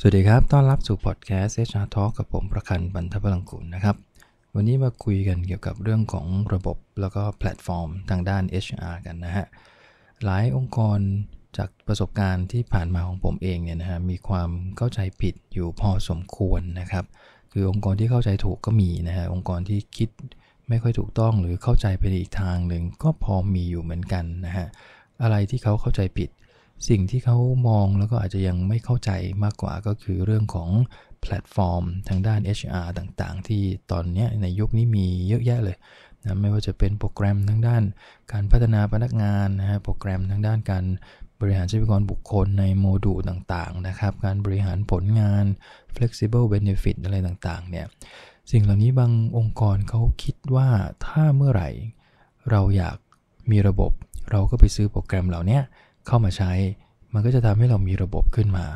สวัสดีครับ ต้อนรับสู่พอดแคสต์ HR Talk กับผม ประคันบรรทพลังกุลนะครับ วันนี้มาคุยกันเกี่ยวกับเรื่องของระบบ แล้วก็แพลตฟอร์มทางด้าน HR กันนะฮะ หลายองค์กรจากประสบการณ์ที่ผ่านมาของผมเองเนี่ยนะฮะ มีความเข้าใจผิดอยู่พอสมควรนะครับ คือองค์กรที่เข้าใจถูกก็มีนะฮะ องค์กรที่คิดไม่ค่อยถูกต้องหรือเข้าใจไปอีกทางหนึ่งก็พอมีอยู่เหมือนกันนะฮะ อะไรที่เขาเข้าใจผิดสิ่งที่เขามองแล้วก็อาจจะยังไม่เข้าใจมากกว่าก็คือเรื่องของแพลตฟอร์มทางด้าน HR ต่างๆ ที่ตอนนี้ในยุคนี้มีเยอะแยะเลยนะไม่ว่าจะเป็นโปรแกรมทางด้านการพัฒนาพนักงานนะฮะโปรแกรมทางด้านการบริหารทรัพยากรบุคคลในโมดูลต่างๆนะครับ การบริหารผลงาน flexible benefit อะไรต่างๆเนี่ยสิ่งเหล่านี้บางองค์กรเขาคิดว่าถ้าเมื่อไหร่เราอยากมีระบบ เราก็ไปซื้อโปรแกรมเหล่านี้เข้ามาใช้ มันก็จะทำให้เรามีระบบขึ้นมา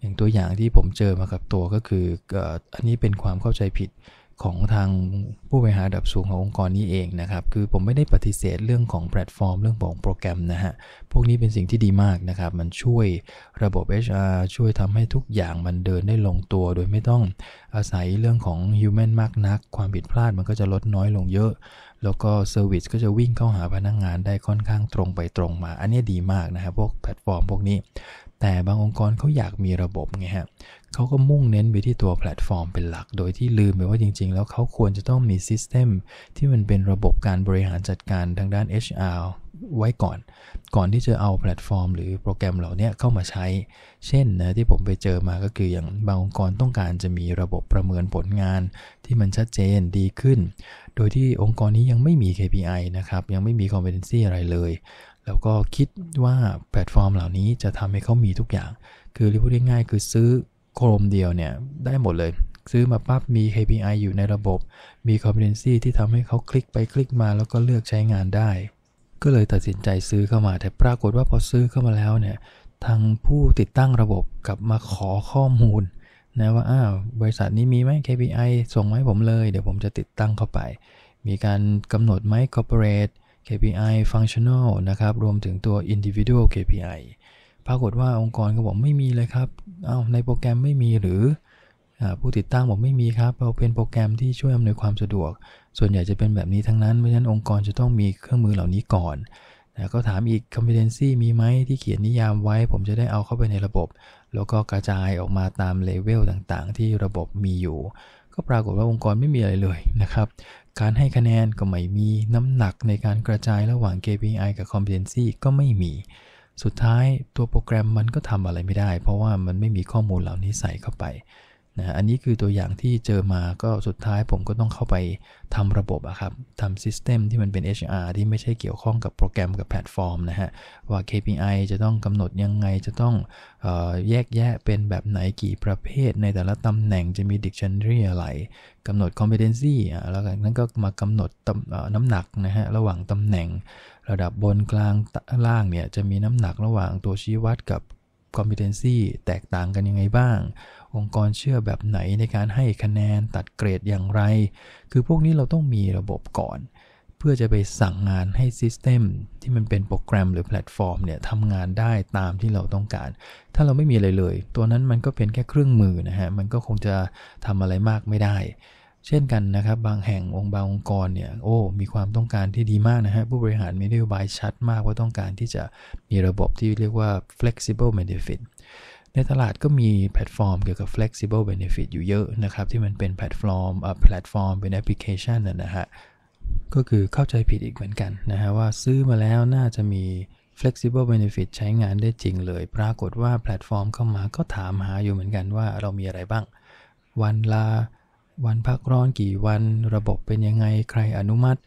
อย่างตัวอย่างที่ผมเจอมากับตัวก็คือ อันนี้เป็นความเข้าใจผิดของทางผู้บริหารระดับสูงขององค์กรนี้เองนะครับ คือผมไม่ได้ปฏิเสธเรื่องของแพลตฟอร์มเรื่องของโปรแกรมนะฮะ พวกนี้เป็นสิ่งที่ดีมากนะครับ มันช่วยระบบ HR ช่วยทำให้ทุกอย่างมันเดินได้ลงตัวโดยไม่ต้องอาศัยเรื่องของฮิวแมนมากนัก ความผิดพลาดมันก็จะลดน้อยลงเยอะ แล้วก็เซอร์วิสก็จะวิ่งเข้าหาพนักงงานได้ค่อนข้างตรงไปตรงมาอันนี้ดีมากนะครับพวกแพลตฟอร์มพวกนี้ แต่บางองค์กรเขาอยากมีระบบไงฮะเขาก็มุ่งเน้นไปที่ตัวแพลตฟอร์มเป็นหลัก โดยที่ลืมไปว่าจริงๆแล้วเขาควรจะต้องมีซิสเต็มที่มันเป็นระบบการบริหารจัดการทางด้าน HR ไว้ก่อน ก่อนที่จะเอาแพลตฟอร์มหรือโปรแกรมเหล่านี้เข้ามาใช้ เช่นนะที่ผมไปเจอมาก็คืออย่างบางองค์กรต้องการจะมีระบบประเมินผลงาน ที่มันชัดเจนดีขึ้น โดยที่องค์กรนี้ยังไม่มี KPI นะครับยังไม่มี competency อะไรเลย แล้วก็คิดว่าแพลตฟอร์มเหล่านี้จะทำให้เขามีทุกอย่าง คือเรียกง่ายๆ คือซื้อโครมเดียวเนี่ยได้หมดเลย ซื้อมาปั๊บมี KPI อยู่ในระบบ มี competency ที่ทำให้เขาคลิกไปคลิกมาแล้วก็เลือกใช้งานได้ก็เลยตัดสินใจซื้อเข้ามา แต่ปรากฏว่าพอซื้อเข้ามาแล้วเนี่ยทางผู้ติดตั้งระบบกลับมาขอข้อมูลนะว่าอ้าว บริษัทนี้มีไหม KPI ส่งไหมผมเลยเดี๋ยวผมจะติดตั้งเข้าไป มีการกำหนดไหม corporate KPI functional นะครับ รวมถึงตัว individual KPI ปรากฏว่าองค์กรก็บอกไม่มีเลยครับอ้าวในโปรแกรมไม่มีหรือ ผู้ติดตั้งบอกไม่มีครับเราเป็นโปรแกรมที่ช่วยอำนวยความสะดวกส่วนใหญ่จะเป็นแบบนี้ทั้งนั้น เพราะฉะนั้นองค์กรจะต้องมีเครื่องมือเหล่านี้ก่อนนะก็ถามอีก competency มีไหมที่เขียนนิยามไว้ผมจะได้เอาเข้าไปในระบบ แล้วก็กระจายออกมาตามเลเวลต่างๆ ที่ระบบมีอยู่ ก็ปรากฏว่าองค์กรไม่มีอะไรเลยนะครับ การให้คะแนนก็ไม่มีน้ำหนักในการกระจายระหว่าง KPI กับ competency ก็ไม่มี สุดท้ายตัวโปรแกรมมันก็ทำอะไรไม่ได้ เพราะว่ามันไม่มีข้อมูลเหล่านี้ใส่เข้าไปนะอันนี้คือตัวอย่างที่เจอมาก็สุดท้ายผมก็ต้องเข้าไปทำระบบอะครับทำซิสเต็มที่มันเป็น HR ที่ไม่ใช่เกี่ยวข้องกับโปรแกรมกับแพลตฟอร์มนะฮะ ว่า KPI จะต้องกำหนดยังไง จะต้องออแยกแยะเป็นแบบไหนกี่ประเภทในแต่ละตำแหน่งจะมี dictionary อะไร กำหนด competency อ่ะแล้วกนั้นก็มากำหนดน้ำหนักนะฮะระหว่างตำแหน่งระดับบนกลางล่างเนี่ยจะมีน้ำหนักระหว่างตัวชี้วัดกับ competency แตกต่างกันยังไงบ้าง องค์กรเชื่อแบบไหนในการให้คะแนนตัดเกรดอย่างไร คือพวกนี้เราต้องมีระบบก่อน เพื่อจะไปสั่งงานให้ซิสเต็มที่มันเป็นโปรแกรมหรือแพลตฟอร์มเนี่ยทำงานได้ตามที่เราต้องการ ถ้าเราไม่มีอะไรเลย ตัวนั้นมันก็เป็นแค่เครื่องมือนะฮะ มันก็คงจะทำอะไรมากไม่ได้เช่นกันนะครับบางแห่งองค์บางองค์กรเนี่ยโอ้มีความต้องการที่ดีมากนะฮะผู้บริหารมีนโยบายชัดมากว่าต้องการที่จะมีระบบที่เรียกว่า flexible benefit ในตลาดก็มีแพลตฟอร์มเกี่ยวกับ flexible benefit อยู่เยอะนะครับที่มันเป็นแพลตฟอร์มแพลตฟอร์มเป็นแอปพลิเคชันนะฮะก็คือเข้าใจผิดอีกเหมือนกันนะฮะว่าซื้อมาแล้วน่าจะมี flexible benefit ใช้งานได้จริงเลยปรากฏว่าแพลตฟอร์มเข้ามาก็ถามหาอยู่เหมือนกันว่าเรามีอะไรบ้างวันลาวันพักร้อนกี่วันระบบเป็นยังไงใครอนุมัติ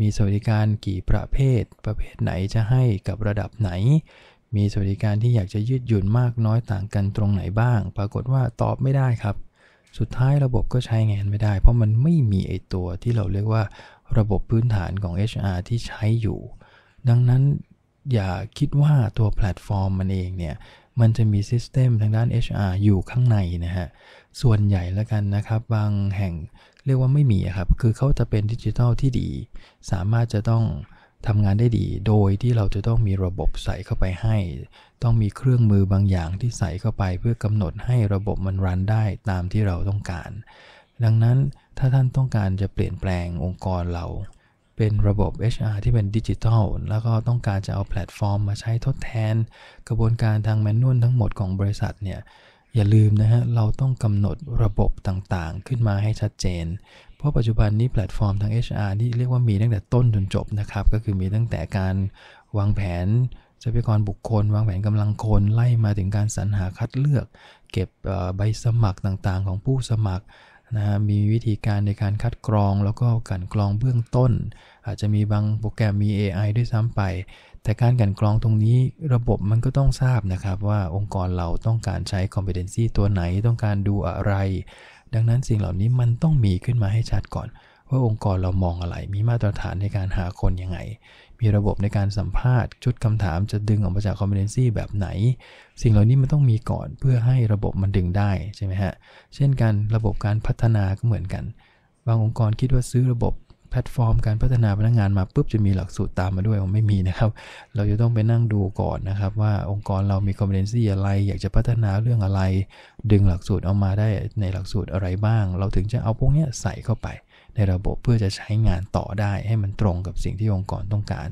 มีสวัสดิการกี่ประเภท ประเภทไหนจะให้กับระดับไหน มีสวัสดิการที่อยากจะยืดหยุ่นมากน้อยต่างกันตรงไหนบ้าง ปรากฏว่าตอบไม่ได้ครับ สุดท้ายระบบก็ใช้งานไม่ได้ เพราะมันไม่มีไอตัวที่เราเรียกว่าระบบพื้นฐานของ HR ที่ใช้อยู่ ดังนั้นอย่าคิดว่าตัวแพลตฟอร์มมันเองเนี่ยมันจะมีซิสเต็มทางด้าน HR อยู่ข้างในนะฮะ ส่วนใหญ่แล้วกันนะครับบางแห่งเรียกว่าไม่มีครับคือเขาจะเป็นดิจิทัลที่ดี สามารถจะต้องทำงานได้ดี โดยที่เราจะต้องมีระบบใส่เข้าไปให้ ต้องมีเครื่องมือบางอย่างที่ใส่เข้าไป เพื่อกำหนดให้ระบบมันรันได้ตามที่เราต้องการ ดังนั้นถ้าท่านต้องการจะเปลี่ยนแปลงองค์กรเราเป็นระบบ HR ที่เป็นดิจิทัลแล้วก็ต้องการจะเอาแพลตฟอร์มมาใช้ทดแทน กระบวนการทางแมนนวลทั้งหมดของบริษัทเนี่ย อย่าลืมนะฮะ เราต้องกำหนดระบบต่างๆ ขึ้นมาให้ชัดเจน เพราะปัจจุบันนี้แพลตฟอร์มทาง HR นี่เรียกว่ามีตั้งแต่ต้นจนจบนะครับ ก็คือมีตั้งแต่การวางแผนทรัพยากรบุคคล วางแผนกำลังคนไล่มาถึงการสรรหาคัดเลือก เก็บใบสมัครต่างๆของผู้สมัครนะมีวิธีการในการคัดกรองแล้วก็กันกรองเบื้องต้น อาจจะมีบางโปรแกรมมี AI ด้วยซ้ำไป แต่การกันกรองตรงนี้ระบบมันก็ต้องทราบนะครับ ว่าองค์กรเราต้องการใช้ competency ตัวไหนต้องการดูอะไร ดังนั้นสิ่งเหล่านี้มันต้องมีขึ้นมาให้ชัดก่อนว่าองค์กรเรามองอะไร มีมาตรฐานในการหาคนยังไง มีระบบในการสัมภาษณ์ ชุดคำถามจะดึงออกมาจากคอมเพนเซนซีแบบไหน สิ่งเหล่านี้มันต้องมีก่อน เพื่อให้ระบบมันดึงได้ใช่ไหมฮะ เช่นกันระบบการพัฒนาก็เหมือนกัน บางองค์กรคิดว่าซื้อระบบแพลตฟอร์มการพัฒนาพนักงานมา ปุ๊บจะมีหลักสูตรตามมาด้วยมันไม่มีนะครับ เราจะต้องไปนั่งดูก่อนนะครับว่าองค์กรเรามีคอมเพลนซีอะไร อยากจะพัฒนาเรื่องอะไร ดึงหลักสูตรออกมาได้ในหลักสูตรอะไรบ้าง เราถึงจะเอาพวกนี้ใส่เข้าไปในระบบเพื่อจะใช้งานต่อได้ให้มันตรงกับสิ่งที่องค์กรต้องการ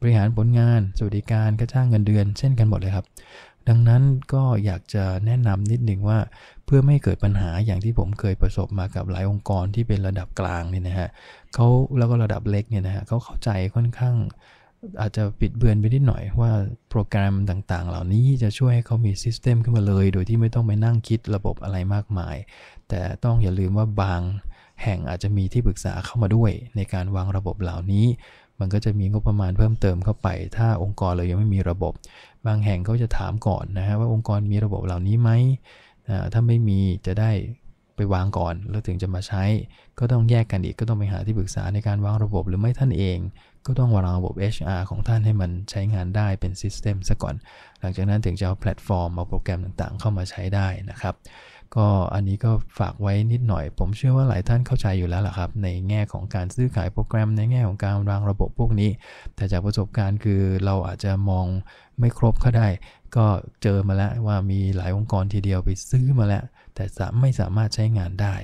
บริหารผลงานสวัสดิการกระจ้างเงินเดือน เช่นกันหมดเลยครับดังนั้นก็อยากจะแนะนำนิดหนึ่งว่าเพื่อไม่เกิดปัญหาอย่างที่ผมเคยประสบมากับหลายองค์กรที่เป็นระดับกลางเนี่ยนะฮะเขาแล้วก็ระดับเล็กเนี่ยนะฮะเขาเข้าใจค่อนข้าง อาจจะปิดเบือนไปนิดหน่อย ว่าโปรแกรมต่างๆ เหล่านี้จะช่วยให้เขามีซิสเต็มขึ้นมาเลย โดยที่ไม่ต้องไปนั่งคิดระบบอะไรมากมาย แต่ต้องอย่าลืมว่าบางแห่งอาจจะมีที่ปรึกษาเข้ามาด้วยในการวางระบบเหล่านี้ มันก็จะมีงบประมาณเพิ่มเติมเข้าไป ถ้าองค์กรเลยยังไม่มีระบบ บางแห่งเขาจะถามก่อนนะฮะว่าองค์กรมีระบบเหล่านี้ไหม ถ้าไม่มีจะได้ไปวางก่อน แล้วถึงจะมาใช้ ก็ต้องแยกกันอีก ก็ต้องไปหาที่ปรึกษาในการวางระบบหรือไม่ท่านเอง ก็ต้องวางระบบ HR ของท่านให้มันใช้งานได้เป็นซิสเต็มซะก่อน หลังจากนั้นถึงจะเอาแพลตฟอร์มเอาโปรแกรมต่างๆ เข้ามาใช้ได้นะครับก็อันนี้ก็ฝากไว้นิดหน่อย ผมเชื่อว่าหลายท่านเข้าใจอยู่แล้วล่ะครับ ในแง่ของการซื้อขายโปรแกรม ในแง่ของการวางระบบพวกนี้ แต่จากประสบการณ์คือเราอาจจะมองไม่ครบก็ได้ ก็เจอมาแล้วว่ามีหลายองค์กรทีเดียวไปซื้อมาแล้ว แต่ไม่สามารถใช้งานได้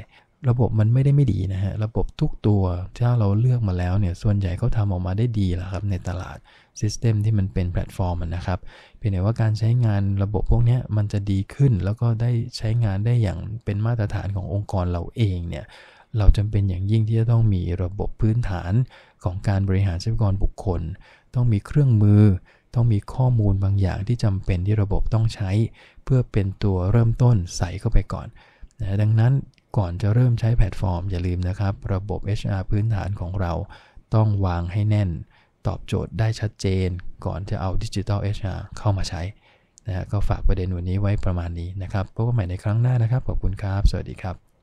ระบบมันไม่ได้ไม่ดีนะฮะ ระบบทุกตัว ถ้าเราเลือกมาแล้ว เนี่ย ส่วนใหญ่เขาทำออกมาได้ดีแหละครับในตลาดซิสเต็มที่มันเป็นแพลตฟอร์มนะครับเป็นแต่ว่าการใช้งานระบบพวกนี้มันจะดีขึ้น แล้วก็ได้ใช้งานได้อย่างเป็นมาตรฐานขององค์กรเราเองเนี่ย เราจำเป็นอย่างยิ่งที่จะต้องมีระบบพื้นฐานของการบริหารทรัพยากรบุคคล ต้องมีเครื่องมือ ต้องมีข้อมูลบางอย่างที่จำเป็นที่ระบบต้องใช้ เพื่อเป็นตัวเริ่มต้นใส่เข้าไปก่อนนะดังนั้นก่อนจะเริ่มใช้แพลตฟอร์ม อย่าลืมนะครับ ระบบ HR พื้นฐานของเราต้องวางให้แน่น ตอบโจทย์ได้ชัดเจน ก่อนจะเอาดิจิทัล HR เข้ามาใช้นะฮะก็ฝากประเด็นวันนี้ไว้ประมาณนี้นะครับพบกันใหม่ในครั้งหน้านะครับ ขอบคุณครับ สวัสดีครับ